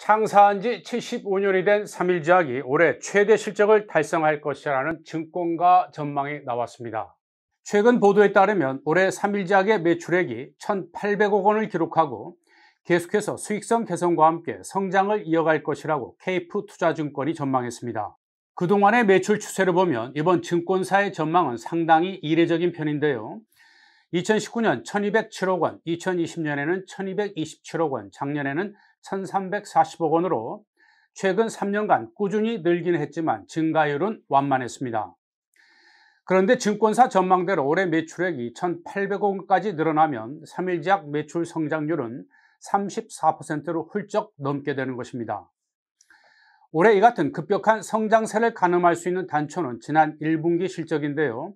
창사한 지 75년이 된 3일제약이 올해 최대 실적을 달성할 것이라는 증권가 전망이 나왔습니다. 최근 보도에 따르면 올해 3일제약의 매출액이 1,800억 원을 기록하고 계속해서 수익성 개선과 함께 성장을 이어갈 것이라고 KF투자증권이 전망했습니다. 그동안의 매출 추세를 보면 이번 증권사의 전망은 상당히 이례적인 편인데요. 2019년 1207억 원, 2020년에는 1227억 원, 작년에는 1,340억 원으로 최근 3년간 꾸준히 늘긴 했지만 증가율은 완만했습니다. 그런데 증권사 전망대로 올해 매출액이 1,800억 원까지 늘어나면 3일지약 매출 성장률은 34%로 훌쩍 넘게 되는 것입니다. 올해 이 같은 급격한 성장세를 가늠할 수 있는 단초는 지난 1분기 실적인데요.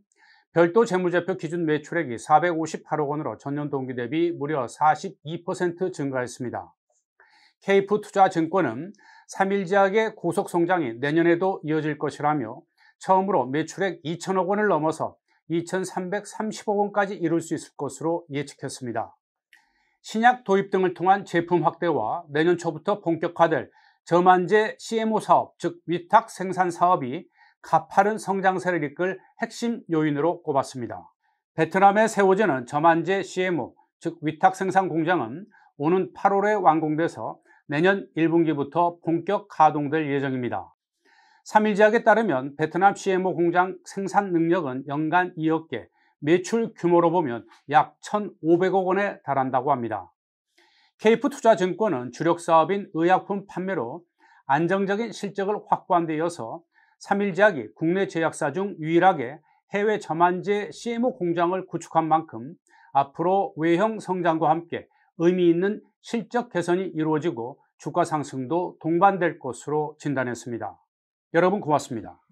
별도 재무제표 기준 매출액이 458억 원으로 전년 동기 대비 무려 42% 증가했습니다. KF투자증권은 3일지약의 고속성장이 내년에도 이어질 것이라며 처음으로 매출액 2천억 원을 넘어서 2,330억 원까지 이룰 수 있을 것으로 예측했습니다. 신약 도입 등을 통한 제품 확대와 내년 초부터 본격화될 저만제 CMO 사업, 즉 위탁 생산 사업이 가파른 성장세를 이끌 핵심 요인으로 꼽았습니다. 베트남의 세워지는 저만제 CMO, 즉 위탁 생산 공장은 오는 8월에 완공돼서 내년 1분기부터 본격 가동될 예정입니다. 3일지약에 따르면 베트남 CMO 공장 생산 능력은 연간 2억 개, 매출 규모로 보면 약 1,500억 원에 달한다고 합니다. KF투자증권은 주력 사업인 의약품 판매로 안정적인 실적을 확보한 데 이어서 3일제약이 국내 제약사 중 유일하게 해외 저만제 CMO 공장을 구축한 만큼 앞으로 외형 성장과 함께 의미 있는 실적 개선이 이루어지고 주가 상승도 동반될 것으로 진단했습니다. 여러분 고맙습니다.